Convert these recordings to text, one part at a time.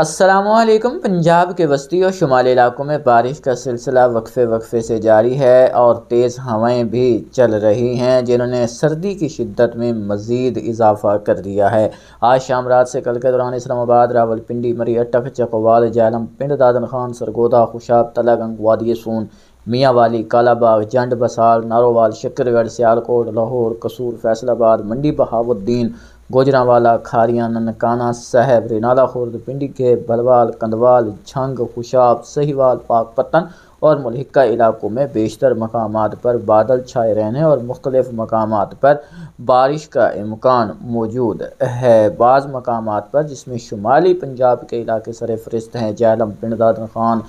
असलकम पंजाब के वस्ती और शुमाली इलाकों में बारिश का सिलसिला वक्फे वक्फे से जारी है और तेज़ हवाएं भी चल रही हैं जिन्होंने सर्दी की शिद्दत में मज़ीद इजाफा कर दिया है आज शाम रात से कल के दौरान इस्लामाबाद रावलपिंडी मरी अटक चकवाल जैलम पिंड दादन खान सरगोदा खुशाब तला गंगवादी सोन मियाँ वाली कालाबाग जंड बसाल नारोवाल शक्करगढ़ सियालकोट लाहौर कसूर फैसलाबाद मंडी बहावुद्दीन गोजरावाला खारिया ननकाना साहब रेनाला खुर्द पिंडी के बलवाल कंदवाल छंग खुशाब सहीवाल पाकपतन और मलहिका इलाकों में बेशतर मकाम पर बादल छाए रहने और मुख्तलिफ मकाम पर बारिश का इम्कान मौजूद है बाज़ मकाम पर जिसमें शुमाली पंजाब के इलाके सर फहरिस्त हैं जैलम पिंडदादन खान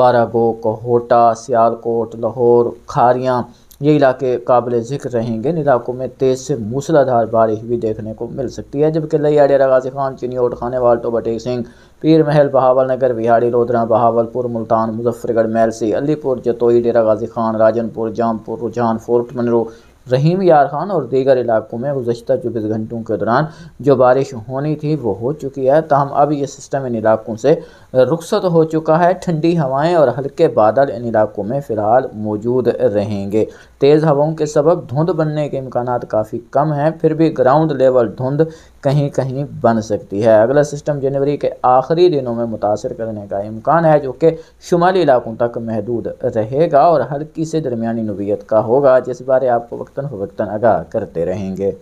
बारागो कोहोटा सियालकोट लाहौर खारियाँ ये इलाके काबिल ज़िक्र रहेंगे इन इलाकों में तेज़ से मूसलाधार बारिश भी देखने को मिल सकती है जबकि लई आडेरा गाजी खान चिनियोट वाल टोबटे सिंह पीर महल बहावल नगर बिहाड़ी लोधरा बहावलपुर मुल्तान मुजफ्फरगढ़ मैलसी अलीपुर जतोई डेरा गाजी खान राजनपुर जामपुर रुझान फोर्ट मनरू रहीम यार खान और दीगर इलाकों में गुजशत चौबीस घंटों के दौरान जो बारिश होनी थी वो हो चुकी है तहम अब ये सिस्टम इन इलाकों से रुखसत हो चुका है ठंडी हवाएं और हल्के बादल इन इलाकों में फ़िलहाल मौजूद रहेंगे तेज़ हवाओं के सबब धुंध बनने के इम्कान काफ़ी कम हैं फिर भी ग्राउंड लेवल धुंध कहीं कहीं बन सकती है अगला सिस्टम जनवरी के आखिरी दिनों में मुतासर करने का इम्कान है जो कि शुमाली इलाकों तक महदूद रहेगा और हल्की से दरमिया नबीयत का होगा जिस बारे आपको वक्ता फ़वक्ता आगाह करते रहेंगे